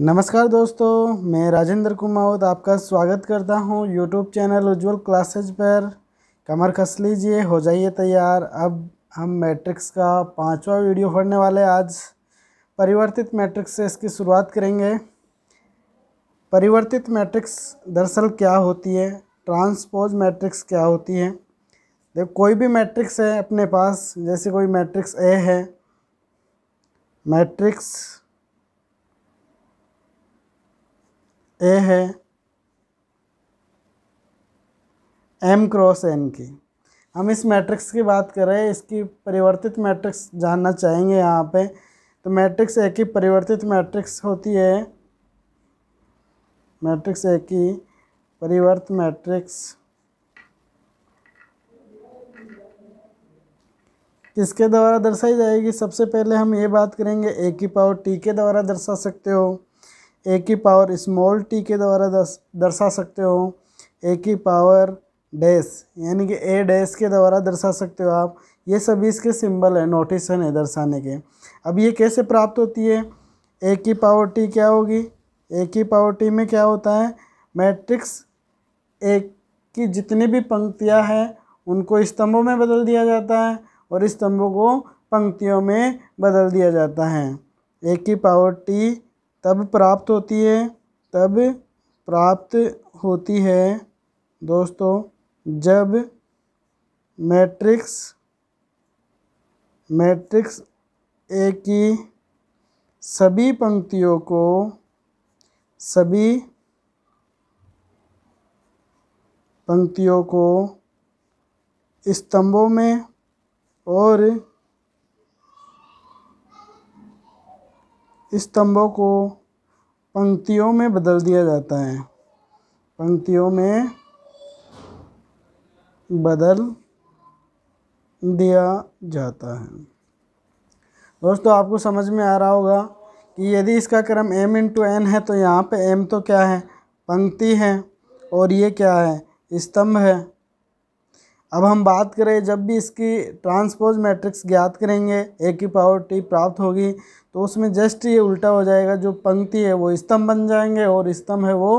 नमस्कार दोस्तों मैं राजेंद्र कुमावत आपका स्वागत करता हूं यूट्यूब चैनल उज्जवल क्लासेज पर कमर खस लीजिए हो जाइए तैयार अब हम मैट्रिक्स का पांचवा वीडियो पढ़ने वाले आज परिवर्तित मैट्रिक्स से इसकी शुरुआत करेंगे परिवर्तित मैट्रिक्स दरअसल क्या होती है ट्रांसपोज मैट्रिक्स क्या होती है देखो कोई भी मैट्रिक्स है अपने पास जैसे कोई मैट्रिक्स ए है मैट्रिक्स ए है एम क्रॉस एन की हम इस मैट्रिक्स की बात कर रहे हैं इसकी परिवर्तित मैट्रिक्स जानना चाहेंगे यहाँ पे तो मैट्रिक्स ए की परिवर्तित मैट्रिक्स होती है मैट्रिक्स ए की परिवर्त मैट्रिक्स किसके द्वारा दर्शाई जाएगी सबसे पहले हम ये बात करेंगे ए की पावर टी के द्वारा दर्शा सकते हो ए की पावर स्मॉल टी के द्वारा दर्श दर्शा सकते हो ए की पावर डैस यानी कि ए डैस के द्वारा दर्शा सकते हो आप ये सभी इसके सिंबल हैं नोटिसन है दर्शाने के अब ये कैसे प्राप्त होती है ए की पावर टी क्या होगी ए की पावर टी में क्या होता है मैट्रिक्स ए की जितनी भी पंक्तियाँ हैं उनको स्तंभों में बदल दिया जाता है और स्तंभों को पंक्तियों में बदल दिया जाता है ए की पावर टी तब प्राप्त होती है तब प्राप्त होती है दोस्तों जब मैट्रिक्स मैट्रिक्स ए की सभी पंक्तियों को सभी पंक्तियों को स्तंभों में और स्तंभों को पंक्तियों में बदल दिया जाता है पंक्तियों में बदल दिया जाता है दोस्तों आपको समझ में आ रहा होगा कि यदि इसका क्रम m इंटू एन है तो यहाँ पे m तो क्या है पंक्ति है और ये क्या है स्तंभ है अब हम बात करें जब भी इसकी ट्रांसपोज मैट्रिक्स ज्ञात करेंगे ए की पावर टी प्राप्त होगी तो उसमें जस्ट ये उल्टा हो जाएगा जो पंक्ति है वो स्तंभ बन जाएंगे और स्तंभ है वो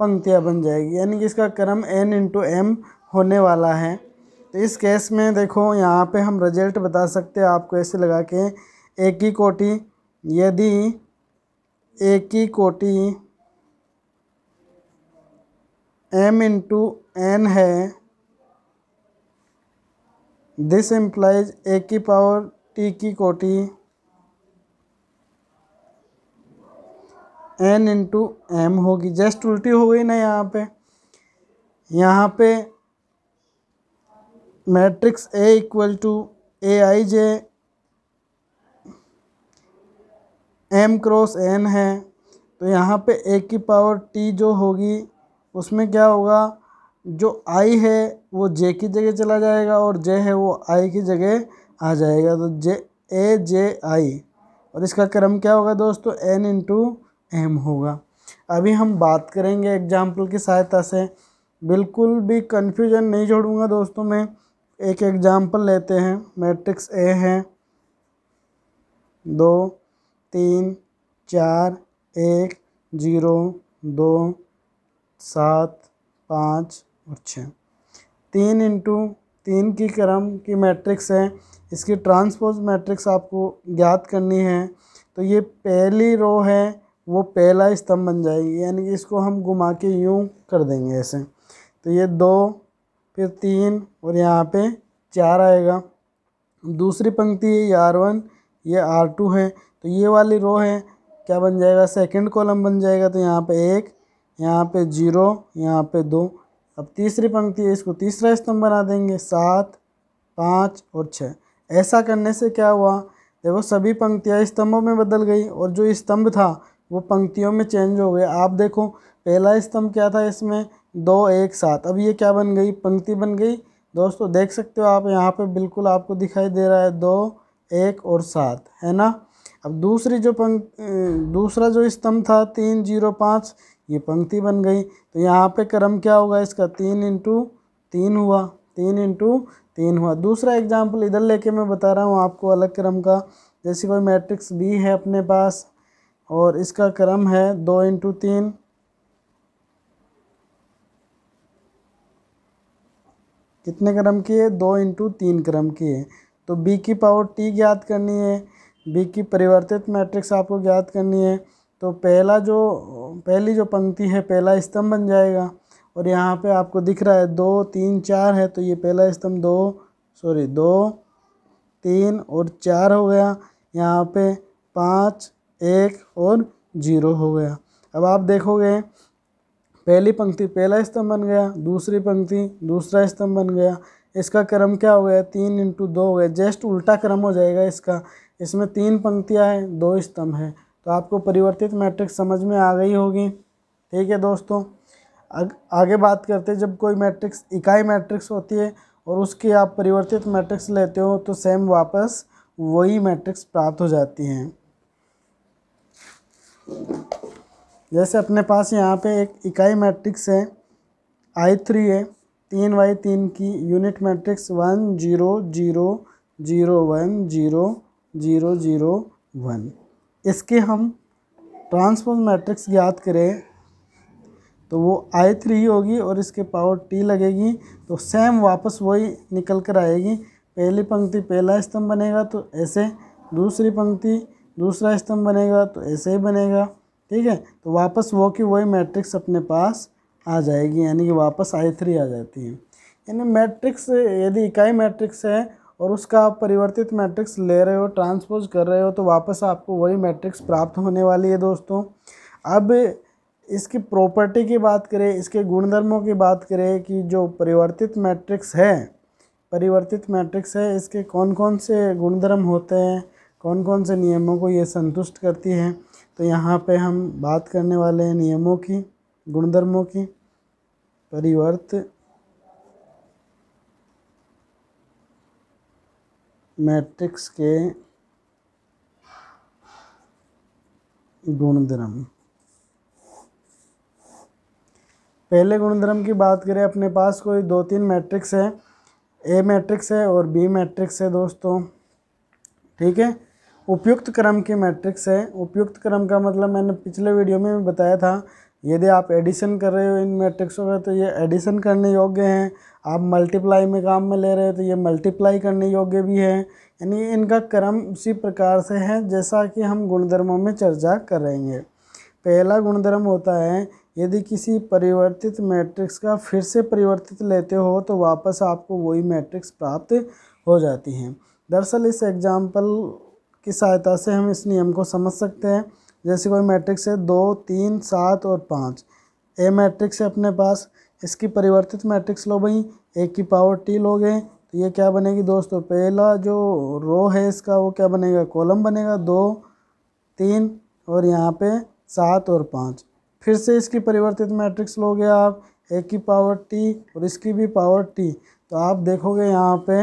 पंक्तियाँ बन जाएगी यानी कि इसका क्रम एन इंटू एम होने वाला है तो इस केस में देखो यहाँ पे हम रिजल्ट बता सकते हैं आपको ऐसे लगा के एक ही कोटि यदि एक ही कोटि एम इंटू एन है दिस इम्प्लाइज ए की पावर टी की कोटि एन इंटू एम होगी जस्ट उल्टी हो गई ना यहाँ पे यहाँ पे matrix A equal to A I J M cross N है तो यहाँ पे ए की पावर टी जो होगी उसमें क्या होगा जो आई है वो जे की जगह चला जाएगा और जे है वो आई की जगह आ जाएगा तो जे ए जे आई और इसका क्रम क्या होगा दोस्तों एन इंटू अहम होगा अभी हम बात करेंगे एग्जाम्पल की सहायता से बिल्कुल भी कन्फ्यूजन नहीं छोड़ूंगा दोस्तों मैं एक एग्जाम्पल लेते हैं मैट्रिक्स ए है दो तीन चार एक जीरो दो सात पाँच और छः तीन इंटू तीन की क्रम की मैट्रिक्स है इसकी ट्रांसपोज मैट्रिक्स आपको ज्ञात करनी है तो ये पहली रो है वो पहला स्तंभ बन जाएगी यानी कि इसको हम घुमा के यूँ कर देंगे ऐसे तो ये दो फिर तीन और यहाँ पे चार आएगा दूसरी पंक्ति ये आर वन ये आर टू है तो ये वाली रो है क्या बन जाएगा सेकंड कॉलम बन जाएगा तो यहाँ पे एक यहाँ पे जीरो यहाँ पे दो अब तीसरी पंक्ति है इसको तीसरा स्तंभ बना देंगे सात पाँच और छः ऐसा करने से क्या हुआ देखो सभी पंक्तियाँ स्तंभों में बदल गई और जो स्तंभ था वो पंक्तियों में चेंज हो गया आप देखो पहला स्तंभ क्या था इसमें दो एक सात अब ये क्या बन गई पंक्ति बन गई दोस्तों देख सकते हो आप यहाँ पे बिल्कुल आपको दिखाई दे रहा है दो एक और सात है ना अब दूसरी जो पंक् दूसरा जो स्तंभ था तीन जीरो पाँच ये पंक्ति बन गई तो यहाँ पे क्रम क्या होगा इसका तीन इंटू तीन हुआ तीन इंटू तीन हुआ दूसरा एग्जाम्पल इधर लेके मैं बता रहा हूँ आपको अलग क्रम का जैसे कोई मैट्रिक्स बी है अपने पास और इसका क्रम है दो इंटू तीन कितने क्रम की है दो इंटू तीन क्रम की है तो बी की पावर टी ज्ञात करनी है बी की परिवर्तित मैट्रिक्स आपको ज्ञात करनी है तो पहला जो पहली जो पंक्ति है पहला स्तंभ बन जाएगा और यहाँ पे आपको दिख रहा है दो तीन चार है तो ये पहला स्तंभ दो सॉरी दो तीन और चार हो गया यहाँ पे पाँच एक और जीरो हो गया अब आप देखोगे पहली पंक्ति पहला स्तंभ बन गया दूसरी पंक्ति दूसरा स्तंभ बन गया इसका क्रम क्या हो गया तीन इंटू दो हो गया जस्ट उल्टा क्रम हो जाएगा इसका इसमें तीन पंक्तियाँ हैं दो स्तंभ हैं तो आपको परिवर्तित मैट्रिक्स समझ में आ गई होगी ठीक है दोस्तों अग आगे बात करते हैं जब कोई मैट्रिक्स इकाई मैट्रिक्स होती है और उसकी आप परिवर्तित मैट्रिक्स लेते हो तो सेम वापस वही मैट्रिक्स प्राप्त हो जाती हैं जैसे अपने पास यहाँ पे एक इकाई मैट्रिक्स है आई थ्री है तीन बाई तीन की unit matrix one zero zero zero one zero zero zero one इसके हम ट्रांसपोज मैट्रिक्स ज्ञात करें तो वो आई थ्री होगी और इसके पावर टी लगेगी तो सेम वापस वही निकल कर आएगी पहली पंक्ति पहला स्तंभ बनेगा तो ऐसे दूसरी पंक्ति दूसरा स्तंभ बनेगा तो ऐसे ही बनेगा ठीक है तो वापस वो की वही मैट्रिक्स अपने पास आ जाएगी यानी कि वापस आई थ्री आ जाती है यानी मैट्रिक्स यदि इकाई मैट्रिक्स है और उसका आप परिवर्तित मैट्रिक्स ले रहे हो ट्रांसपोज कर रहे हो तो वापस आपको वही मैट्रिक्स प्राप्त होने वाली है दोस्तों अब इसकी प्रॉपर्टी की बात करें इसके गुणधर्मों की बात करें कि जो परिवर्तित मैट्रिक्स है परिवर्तित मैट्रिक्स है इसके कौन कौन से गुणधर्म होते हैं कौन कौन से नियमों को ये संतुष्ट करती है तो यहाँ पे हम बात करने वाले हैं नियमों की गुणधर्मों की परिवर्त मैट्रिक्स के गुणधर्म पहले गुणधर्म की बात करें अपने पास कोई दो तीन मैट्रिक्स है ए मैट्रिक्स है और बी मैट्रिक्स है दोस्तों ठीक है उपयुक्त क्रम की मैट्रिक्स है उपयुक्त क्रम का मतलब मैंने पिछले वीडियो में भी बताया था यदि आप एडिशन कर रहे हो इन मैट्रिक्सों का तो ये एडिशन करने योग्य हैं आप मल्टीप्लाई में काम में ले रहे हो तो ये मल्टीप्लाई करने योग्य भी है यानी इनका क्रम उसी प्रकार से है जैसा कि हम गुणधर्मों में चर्चा करेंगे पहला गुणधर्म होता है यदि किसी परिवर्तित मैट्रिक्स का फिर से परिवर्तित लेते हो तो वापस आपको वही मैट्रिक्स प्राप्त हो जाती हैं दरअसल इस एग्जाम्पल की सहायता से हम इस नियम को समझ सकते हैं जैसे कोई मैट्रिक्स है दो तीन सात और पाँच ए मैट्रिक्स है अपने पास इसकी परिवर्तित मैट्रिक्स लो भाई ए की पावर टी लोगे तो ये क्या बनेगी दोस्तों पहला जो रो है इसका वो क्या बनेगा कॉलम बनेगा दो तीन और यहाँ पे सात और पाँच फिर से इसकी परिवर्तित मैट्रिक्स लोगे आप ए की पावर टी और इसकी भी पावर टी तो आप देखोगे यहाँ पे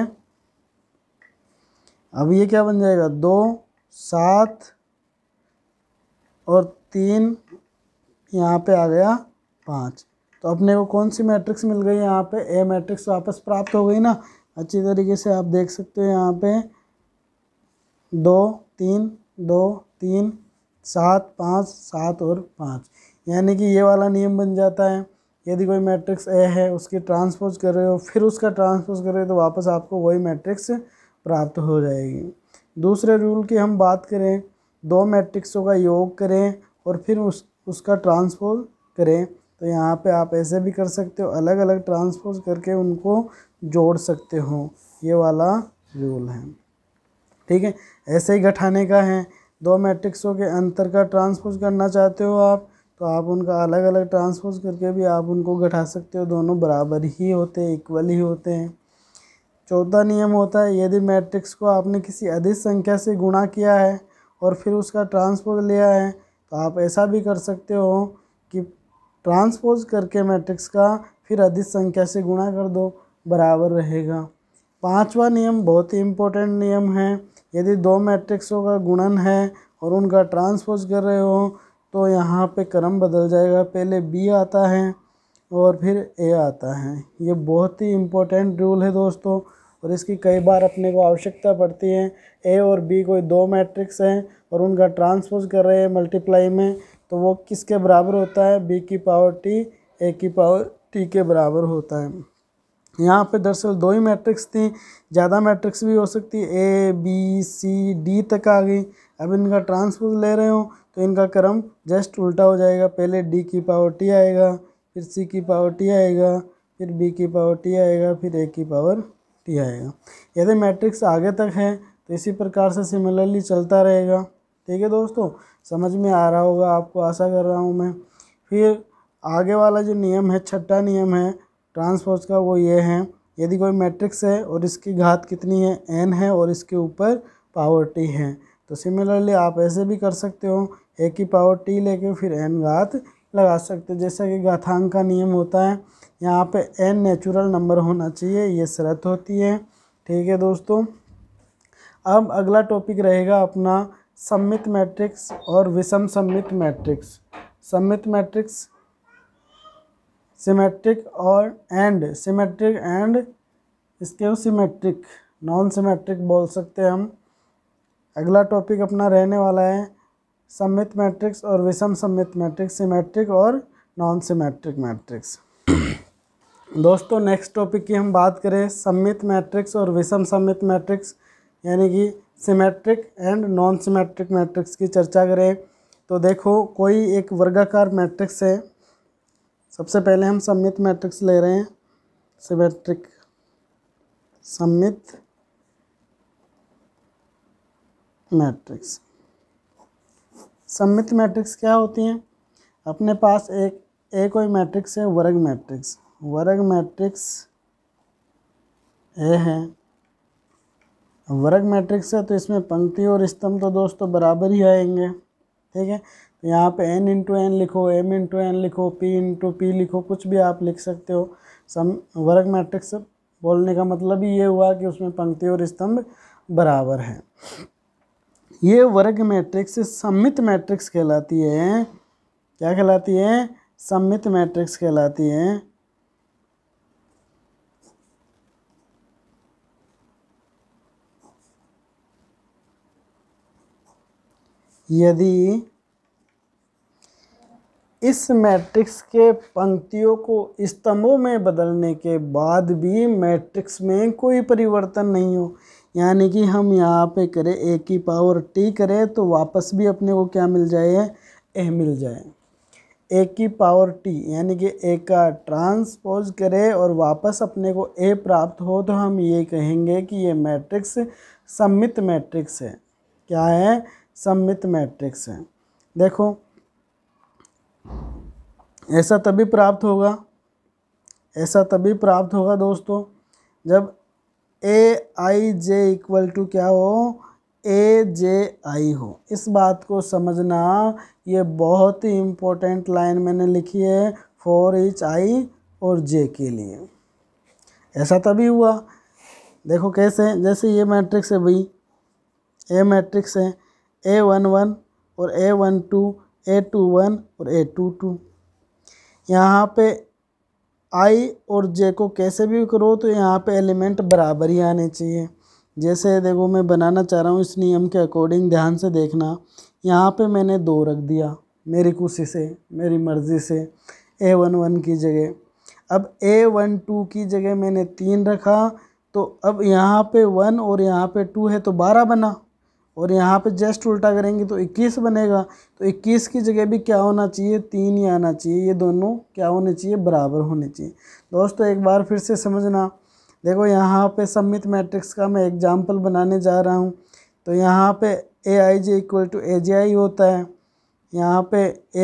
अब ये क्या बन जाएगा दो सात और तीन यहाँ पे आ गया पाँच तो अपने को कौन सी मैट्रिक्स मिल गई यहाँ पे ए मैट्रिक्स वापस प्राप्त हो गई ना अच्छी तरीके से आप देख सकते हो यहाँ पे दो तीन दो तीन सात पाँच सात और पाँच यानी कि ये वाला नियम बन जाता है यदि कोई मैट्रिक्स ए है उसकी ट्रांसपोज कर रहे हो फिर उसका ट्रांसपोज कर रहे हो तो वापस आपको वही मैट्रिक्स प्राप्त हो जाएगी दूसरे रूल की हम बात करें दो मैट्रिक्सों का योग करें और फिर उस उसका ट्रांसफोज करें तो यहाँ पे आप ऐसे भी कर सकते हो अलग अलग ट्रांसफोज करके उनको जोड़ सकते हो ये वाला रूल है ठीक है ऐसे ही घटाने का है दो मैट्रिक्सों के अंतर का ट्रांसफोज करना चाहते हो आप तो आप उनका अलग अलग ट्रांसफोज करके भी आप उनको घटा सकते हो दोनों बराबर ही होते हैं इक्वल ही होते हैं चौथा नियम होता है यदि मैट्रिक्स को आपने किसी अधिक संख्या से गुणा किया है और फिर उसका ट्रांसपोज लिया है तो आप ऐसा भी कर सकते हो कि ट्रांसपोज करके मैट्रिक्स का फिर अधिक संख्या से गुणा कर दो बराबर रहेगा पांचवा नियम बहुत ही इम्पोर्टेंट नियम है यदि दो मैट्रिक्सों का गुणन है और उनका ट्रांसपोज कर रहे हो तो यहाँ पे क्रम बदल जाएगा पहले बी आता है और फिर ए आता है ये बहुत ही इम्पोर्टेंट रूल है दोस्तों और इसकी कई बार अपने को आवश्यकता पड़ती है ए और बी कोई दो मैट्रिक्स हैं और उनका ट्रांसपोज कर रहे हैं मल्टीप्लाई में तो वो किसके बराबर होता है बी की पावर टी ए की पावर टी के बराबर होता है यहाँ पे दरअसल दो ही मैट्रिक्स थी ज़्यादा मैट्रिक्स भी हो सकती ए बी सी डी तक आ गई अब इनका ट्रांसपोज ले रहे हो तो इनका क्रम जस्ट उल्टा हो जाएगा पहले डी की पावर टी आएगा फिर सी की पावर टी आएगा फिर बी की पावर टी आएगा फिर ए की पावर टी आएगा यदि मैट्रिक्स आगे तक है तो इसी प्रकार से सिमिलरली चलता रहेगा ठीक है दोस्तों समझ में आ रहा होगा आपको आशा कर रहा हूँ मैं फिर आगे वाला जो नियम है छठा नियम है ट्रांसफोर्स का वो ये है यदि कोई मैट्रिक्स है और इसकी घात कितनी है एन है और इसके ऊपर पावर टी है तो सिमिलरली आप ऐसे भी कर सकते हो ए की पावर टी लेके फिर एन घात लगा सकते जैसा कि गाथांग का नियम होता है यहाँ पे एन नेचुरल नंबर होना चाहिए ये शरत होती है ठीक है दोस्तों अब अगला टॉपिक रहेगा अपना सम्मित मैट्रिक्स और विषम सम्मित मैट्रिक्स सम्मित मैट्रिक्स सिमेट्रिक और एंड सिमेट्रिक एंड इसके सिमेट्रिक नॉन सिमेट्रिक बोल सकते हैं हम अगला टॉपिक अपना रहने वाला है सममित मैट्रिक्स और विषम सममित मैट्रिक्स सिमेट्रिक और नॉन सिमेट्रिक मैट्रिक्स दोस्तों नेक्स्ट टॉपिक की हम बात करें सम्मित मैट्रिक्स और विषम सम्मित मैट्रिक्स यानी कि symmetric and non symmetric matrix की चर्चा करें तो देखो कोई एक वर्गाकार मैट्रिक्स है सबसे पहले हम सम्मित मैट्रिक्स ले रहे हैं सिमेट्रिक सम्मित मैट्रिक्स सम्मित मैट्रिक्स क्या होती हैं अपने पास एक ए कोई मैट्रिक्स है वर्ग मैट्रिक्स वर्ग मैट्रिक्स ए है वर्ग मैट्रिक्स है तो इसमें पंक्ति और स्तंभ तो दोस्तों बराबर ही आएंगे ठीक है तो यहाँ पे एन इंटू एन लिखो एम इंटू एन लिखो पी इंटू पी लिखो कुछ भी आप लिख सकते हो सम वर्ग मैट्रिक्स बोलने का मतलब ही ये हुआ कि उसमें पंक्ति और स्तंभ बराबर है ये वर्ग मैट्रिक्स सम्मित मैट्रिक्स कहलाती है क्या कहलाती है सम्मित मैट्रिक्स कहलाती है यदि इस मैट्रिक्स के पंक्तियों को स्तंभों में बदलने के बाद भी मैट्रिक्स में कोई परिवर्तन नहीं हो यानी कि हम यहाँ पे करें ए की पावर टी करें तो वापस भी अपने को क्या मिल जाए ए मिल जाए ए की पावर टी यानी कि ए का ट्रांसपोज करें और वापस अपने को ए प्राप्त हो तो हम ये कहेंगे कि ये मैट्रिक्स सम्मित मैट्रिक्स है क्या है सम्मित मैट्रिक्स है देखो ऐसा तभी प्राप्त होगा ऐसा तभी प्राप्त होगा दोस्तों जब ए आई जे इक्वल टू क्या हो ए जे आई हो इस बात को समझना ये बहुत ही इम्पोर्टेंट लाइन मैंने लिखी है फॉर इच आई और जे के लिए ऐसा तभी हुआ देखो कैसे जैसे ये मैट्रिक्स है भाई ए मैट्रिक्स है ए वन वन और A one two A two one और ए टू टू यहाँ पे आई और जे को कैसे भी करो तो यहाँ पे एलिमेंट बराबर ही आने चाहिए जैसे देखो मैं बनाना चाह रहा हूँ इस नियम के अकॉर्डिंग ध्यान से देखना यहाँ पे मैंने दो रख दिया मेरी खुशी से मेरी मर्ज़ी से ए वन वन की जगह अब ए वन टू की जगह मैंने तीन रखा तो अब यहाँ पे वन और यहाँ पे टू है तो बारह बना और यहाँ पे जस्ट उल्टा करेंगे तो 21 बनेगा तो 21 की जगह भी क्या होना चाहिए तीन ही आना चाहिए ये दोनों क्या होने चाहिए बराबर होने चाहिए दोस्तों एक बार फिर से समझना देखो यहाँ पे सम्मित मैट्रिक्स का मैं एग्जाम्पल बनाने जा रहा हूँ तो यहाँ पे ए आई जे इक्वल टू ए जे आई होता है यहाँ पे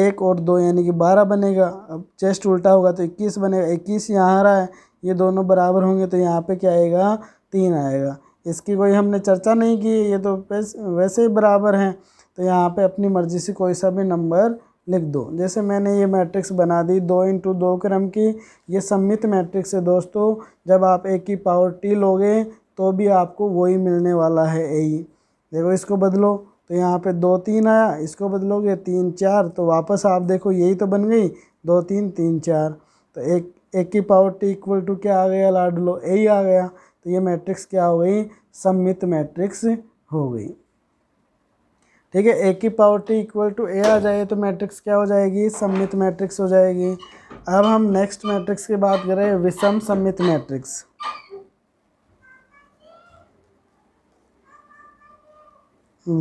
एक और दो यानी कि बारह बनेगा अब जेस्ट उल्टा होगा तो इक्कीस बनेगा इक्कीस यहाँ आ रहा है ये दोनों बराबर होंगे तो यहाँ पर क्या आएगा तीन आएगा इसकी कोई हमने चर्चा नहीं की ये तो वैसे ही बराबर हैं तो यहाँ पे अपनी मर्ज़ी से कोई सा भी नंबर लिख दो जैसे मैंने ये मैट्रिक्स बना दी दो इंटू दो क्रम की ये सम्मित मैट्रिक्स है दोस्तों जब आप ए की पावर टी लोगे तो भी आपको वही मिलने वाला है ए ही e। देखो इसको बदलो तो यहाँ पे दो तीन आया इसको बदलोगे तीन चार तो वापस आप देखो यही तो बन गई दो तीन तीन चार तो एक एक की पावर टी इक्वल टू क्या आ गया लाडलो ए ही e आ गया तो ये मैट्रिक्स क्या हो गई सम्मित मैट्रिक्स हो गई ठीक है ए की power T equal to A आ जाए तो मैट्रिक्स क्या हो जाएगी सम्मित मैट्रिक्स हो जाएगी अब हम नेक्स्ट मैट्रिक्स की बात करें विषम सम्मित मैट्रिक्स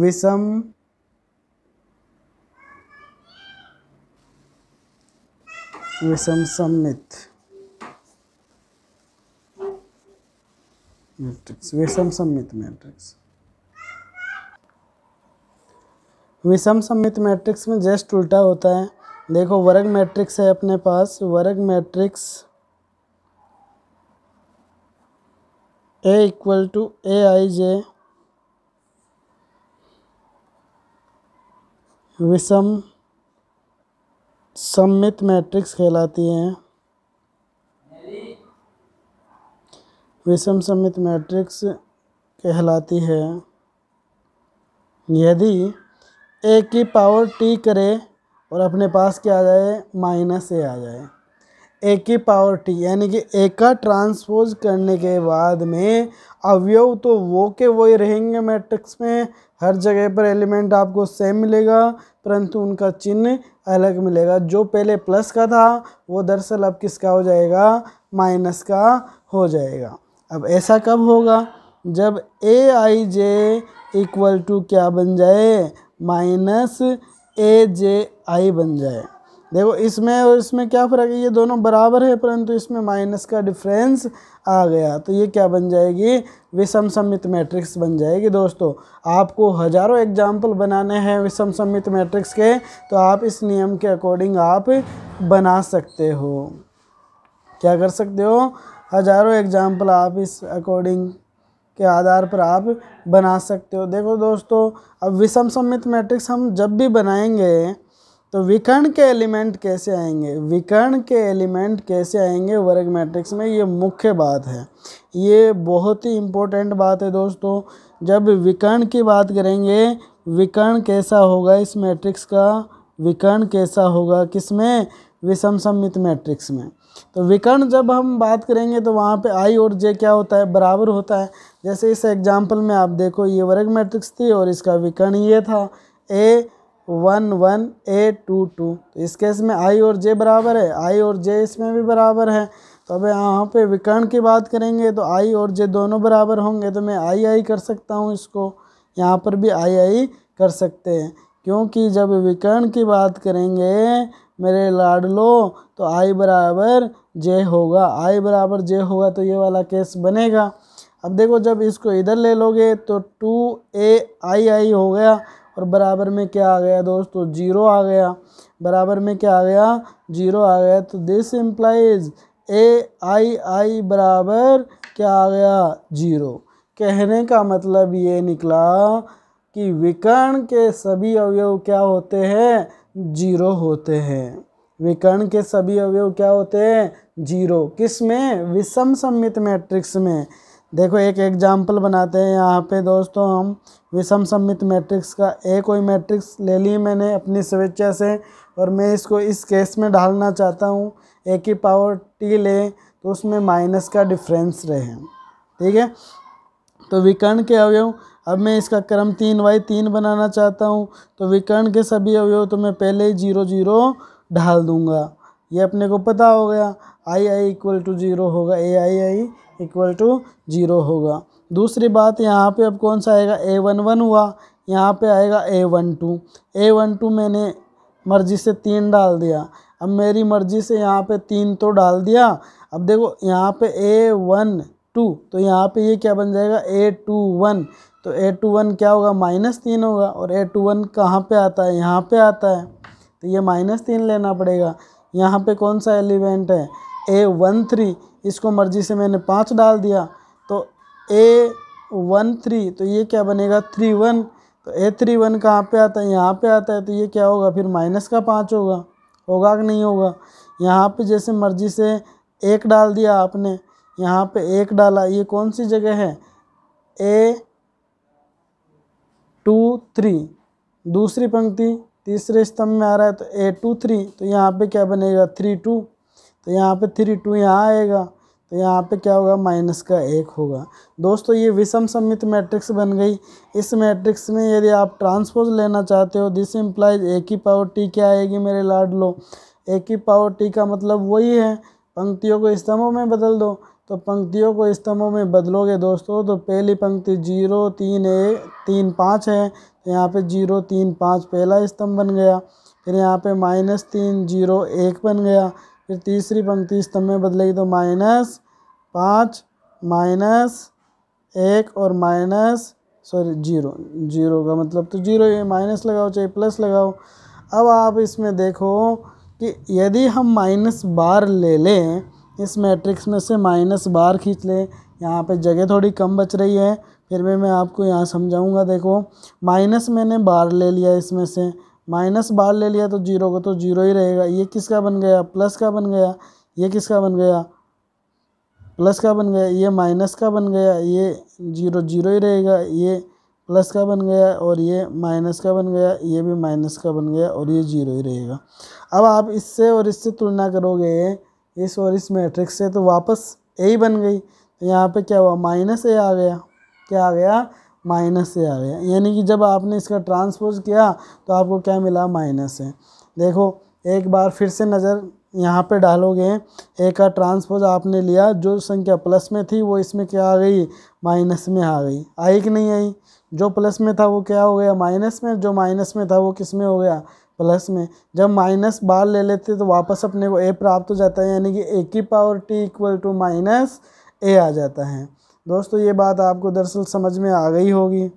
विषम विषम सम्मित मैट्रिक्स विषम सम्मित मैट्रिक्स विषम सम्मित मैट्रिक्स में जस्ट उल्टा होता है देखो वर्ग मैट्रिक्स है अपने पास वर्ग matrix A equal to A I J विषम सम्मित मैट्रिक्स कहलाती है विषम समित मैट्रिक्स कहलाती है यदि ए की पावर टी करे और अपने पास क्या आ जाए माइनस ए आ जाए ए की पावर टी यानी कि ए का ट्रांसपोज करने के बाद में अवयव तो वो के वो ही रहेंगे मैट्रिक्स में हर जगह पर एलिमेंट आपको सेम मिलेगा परंतु उनका चिन्ह अलग मिलेगा जो पहले प्लस का था वो दरअसल अब किसका हो जाएगा माइनस का हो जाएगा अब ऐसा कब होगा जब ए आई जे इक्वल टू क्या बन जाए माइनस ए जे आई बन जाए देखो इसमें और इसमें क्या फ़र्क है ये दोनों बराबर है परंतु इसमें माइनस का डिफरेंस आ गया तो ये क्या बन जाएगी विषम सम्मित मैट्रिक्स बन जाएगी दोस्तों आपको हज़ारों एग्जाम्पल बनाने हैं विषम सम्मित मैट्रिक्स के तो आप इस नियम के अकॉर्डिंग आप बना सकते हो क्या कर सकते हो हज़ारों एग्जाम्पल आप इस अकॉर्डिंग के आधार पर आप बना सकते हो देखो दोस्तों अब विषम सम्मित मैट्रिक्स हम जब भी बनाएंगे तो विकर्ण के एलिमेंट कैसे आएंगे विकर्ण के एलिमेंट कैसे आएंगे वर्ग मैट्रिक्स में ये मुख्य बात है ये बहुत ही इम्पोर्टेंट बात है दोस्तों जब विकर्ण की बात करेंगे विकर्ण कैसा होगा इस मैट्रिक्स का विकर्ण कैसा होगा किस में विषम सम्मित मैट्रिक्स में तो विकर्ण जब हम बात करेंगे तो वहाँ पे आई और जे क्या होता है बराबर होता है जैसे इस एग्जाम्पल में आप देखो ये वर्ग मैट्रिक्स थी और इसका विकर्ण ये था A one one A two two तो इस केस में आई और जे बराबर है आई और जे इसमें भी बराबर है तो अब यहाँ पे विकर्ण की बात करेंगे तो आई और जे दोनों बराबर होंगे तो मैं आई आई कर सकता हूँ इसको यहाँ पर भी आई आई कर सकते हैं क्योंकि जब विकर्ण की बात करेंगे मेरे लाडलो तो आई बराबर j होगा आई बराबर j होगा तो ये वाला केस बनेगा अब देखो जब इसको इधर ले लोगे तो टू ए आई आई हो गया और बराबर में क्या आ गया दोस्तों जीरो आ गया बराबर में क्या आ गया जीरो आ गया तो दिस इम्प्लाइज ए आई आई बराबर क्या आ गया जीरो कहने का मतलब ये निकला कि विकर्ण के सभी अवयव क्या होते हैं जीरो होते हैं विकर्ण के सभी अवयव क्या होते हैं जीरो किस में विषम सम्मित मैट्रिक्स में देखो एक एग्जाम्पल बनाते हैं यहाँ पे दोस्तों हम विषम सम्मित मैट्रिक्स का ए कोई मैट्रिक्स ले ली मैंने अपनी स्वेच्छा से और मैं इसको इस केस में ढालना चाहता हूँ ए की पावर टी ले तो उसमें माइनस का डिफरेंस रहे ठीक है तो विकर्ण के अवयव अब मैं इसका क्रम तीन वाई तीन बनाना चाहता हूँ तो विकर्ण के सभी अवयव तो मैं पहले ही जीरो जीरो ढाल दूंगा ये अपने को पता हो गया I I equal to zero होगा A I I equal to zero होगा दूसरी बात यहाँ पे अब कौन सा आएगा ए वन वन हुआ यहाँ पे आएगा A one two A one two मैंने मर्जी से तीन डाल दिया अब मेरी मर्ज़ी से यहाँ पे तीन तो डाल दिया अब देखो यहाँ पे ए वन टू तो यहाँ पे ये क्या बन जाएगा ए टू वन तो ए टू वन क्या होगा माइनस तीन होगा और ए टू वन कहाँ पर आता है यहाँ पर आता है तो ये माइनस तीन लेना पड़ेगा यहाँ पे कौन सा एलिमेंट है ए वन थ्री इसको मर्जी से मैंने पाँच डाल दिया तो ए वन थ्री तो ये क्या बनेगा थ्री वन तो ए थ्री वन कहाँ पर आता है यहाँ पे आता है तो ये क्या होगा फिर माइनस का पाँच होगा होगा कि नहीं होगा यहाँ पे जैसे मर्जी से एक डाल दिया आपने यहाँ पे एक डाला ये कौन सी जगह है ए टू थ्री दूसरी पंक्ति तीसरे स्तंभ में आ रहा है तो ए टू थ्री तो यहाँ पे क्या बनेगा थ्री टू तो यहाँ पे थ्री टू यहाँ आएगा तो यहाँ पे क्या होगा माइनस का एक होगा दोस्तों ये विषम सम्मित मैट्रिक्स बन गई इस मैट्रिक्स में यदि आप ट्रांसपोज लेना चाहते हो दिस इम्प्लाइज ए की पावर टी क्या आएगी मेरे लाड लो ए की पावर टी का मतलब वही है पंक्तियों को स्तंभों में बदल दो तो पंक्तियों को स्तंभों में बदलोगे दोस्तों तो पहली पंक्ति जीरो तीन एक तीन पाँच है तो यहाँ पे जीरो तीन पाँच पहला स्तंभ बन गया फिर यहाँ पे माइनस तीन जीरो एक बन गया फिर तीसरी पंक्ति स्तंभ में बदलेगी तो माइनस पाँच माइनस एक और माइनस सॉरी जीरो जीरो का मतलब तो जीरो ये माइनस लगाओ चाहे प्लस लगाओ अब आप इसमें देखो कि यदि हम माइनस बार ले लें इस मैट्रिक्स में से माइनस बार खींच लें यहाँ पे जगह थोड़ी कम बच रही है फिर भी मैं आपको यहाँ समझाऊँगा देखो माइनस मैंने बार ले लिया इसमें से माइनस बार ले लिया तो जीरो का तो जीरो ही रहेगा ये किसका बन गया प्लस का बन गया ये किसका बन गया प्लस का बन गया ये माइनस का बन गया ये जीरो जीरो ही रहेगा ये प्लस का बन गया और ये माइनस का बन गया ये भी माइनस का बन गया और ये जीरो ही रहेगा अब आप इससे और इससे तुलना करोगे इस और इस मैट्रिक्स से तो वापस ए ही बन गई तो यहाँ पे क्या हुआ माइनस ए आ गया क्या आ गया माइनस ए आ गया यानी कि जब आपने इसका ट्रांसपोज किया तो आपको क्या मिला माइनस है देखो एक बार फिर से नज़र यहाँ पे डालोगे ए का ट्रांसपोज आपने लिया जो संख्या प्लस में थी वो इसमें क्या आ गई माइनस में आ गई आई कि नहीं आई जो प्लस में था वो क्या हो गया माइनस में जो माइनस में था वो किस में हो गया प्लस में जब माइनस बार ले लेते तो वापस अपने को ए प्राप्त हो जाता है यानी कि ए की power T equal to minus A आ जाता है दोस्तों ये बात आपको दरअसल समझ में आ गई होगी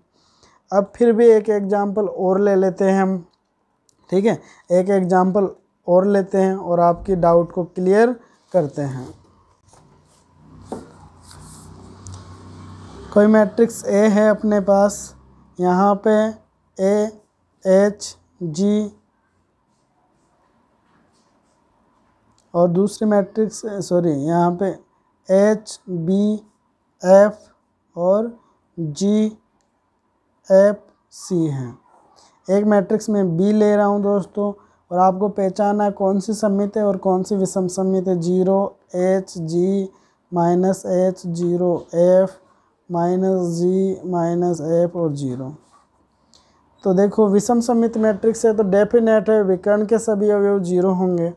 अब फिर भी एक एग्ज़ाम्पल और ले लेते हैं हम ठीक है एक एग्ज़ाम्पल और लेते हैं और आपकी डाउट को क्लियर करते हैं कोई मैट्रिक्स ए है अपने पास यहाँ पे ए एच जी और दूसरे मैट्रिक्स सॉरी यहाँ पे एच बी एफ और जी एफ सी हैं एक मैट्रिक्स में बी ले रहा हूँ दोस्तों और आपको पहचाना है कौन सी सम्मित है और कौन सी विषम सम्मित है zero H G minus H zero F minus G minus F और जीरो तो देखो विषम सम्मित मैट्रिक्स है तो डेफिनेट है विकर्ण के सभी अवयव जीरो होंगे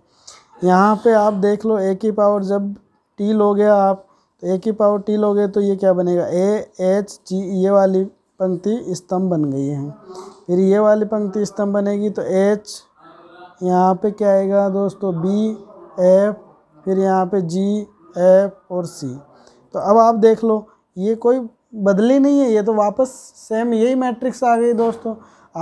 यहाँ पे आप देख लो ए की पावर जब टी लोगे आप तो ए की पावर टी लोगे तो ये क्या बनेगा ए एच जी ये वाली पंक्ति स्तंभ बन गई है फिर ये वाली पंक्ति स्तंभ बनेगी तो एच यहाँ पे क्या आएगा दोस्तों बी एफ फिर यहाँ पे जी एफ और सी तो अब आप देख लो ये कोई बदली नहीं है ये तो वापस सेम यही मैट्रिक्स आ गई दोस्तों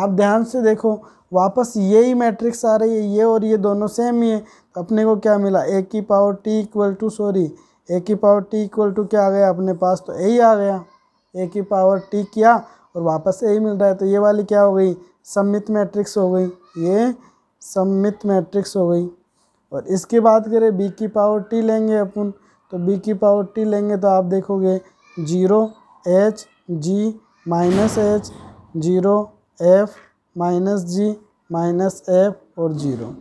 आप ध्यान से देखो वापस यही मैट्रिक्स आ रही है ये और ये दोनों सेम ही है अपने को क्या मिला ए की power T equal to sorry A की पावर टी इक्वल टू क्या आ गया अपने पास तो ए ही आ गया ए की पावर टी किया और वापस ए ही मिल रहा है तो ये वाली क्या हो गई सम्मित मैट्रिक्स हो गई ये सम्मित मैट्रिक्स हो गई और इसकी बात करें बी की पावर टी लेंगे अपन तो बी की पावर टी लेंगे तो आप देखोगे zero H G minus H zero F minus G minus F और जीरो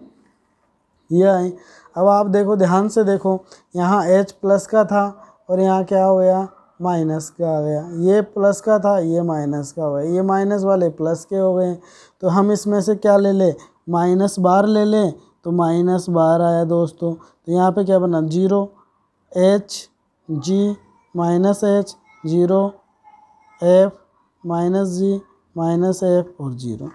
यह है अब आप देखो ध्यान से देखो यहाँ एच प्लस का था और यहाँ क्या हो गया माइनस का आ गया ये प्लस का था ये माइनस का हो गया ये माइनस वाले प्लस के हो गए तो हम इसमें से क्या ले लें माइनस बार ले लें तो माइनस बार आया दोस्तों तो यहाँ पे क्या बना zero H G minus H zero F minus G minus F और जीरो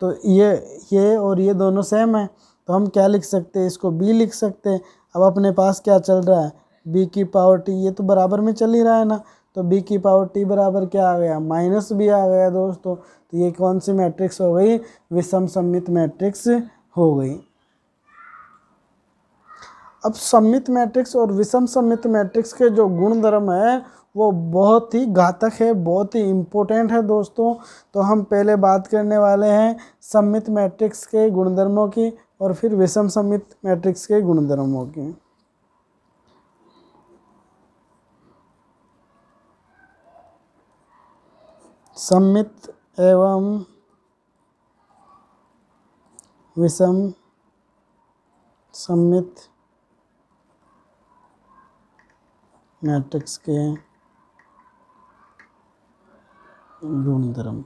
तो ये ये और ये दोनों सेम है तो हम क्या लिख सकते हैं इसको बी लिख सकते हैं अब अपने पास क्या चल रहा है बी की पावर टी ये तो बराबर में चल ही रहा है ना तो बी की पावर टी बराबर क्या आ गया माइनस भी आ गया दोस्तों तो ये कौन सी मैट्रिक्स हो गई विषम सम्मित मैट्रिक्स हो गई अब सम्मित मैट्रिक्स और विषम सम्मित मैट्रिक्स के जो गुणधर्म है वो बहुत ही घातक है बहुत ही इम्पोर्टेंट है दोस्तों तो हम पहले बात करने वाले हैं सम्मित मैट्रिक्स के गुणधर्मों की और फिर विषम समित मैट्रिक्स के गुणधर्म हो गए सम्मित एवं विषम सम्मित मैट्रिक्स के गुणधर्म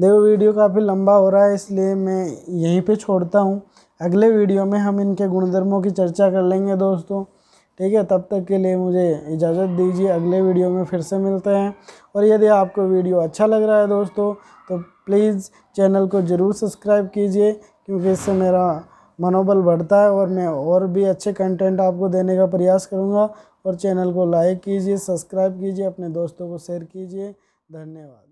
देखो वीडियो काफ़ी लंबा हो रहा है इसलिए मैं यहीं पे छोड़ता हूँ अगले वीडियो में हम इनके गुणधर्मों की चर्चा कर लेंगे दोस्तों ठीक है तब तक के लिए मुझे इजाज़त दीजिए अगले वीडियो में फिर से मिलते हैं और यदि आपको वीडियो अच्छा लग रहा है दोस्तों तो प्लीज़ चैनल को ज़रूर सब्सक्राइब कीजिए क्योंकि इससे मेरा मनोबल बढ़ता है और मैं और भी अच्छे कंटेंट आपको देने का प्रयास करूँगा और चैनल को लाइक कीजिए सब्सक्राइब कीजिए अपने दोस्तों को शेयर कीजिए धन्यवाद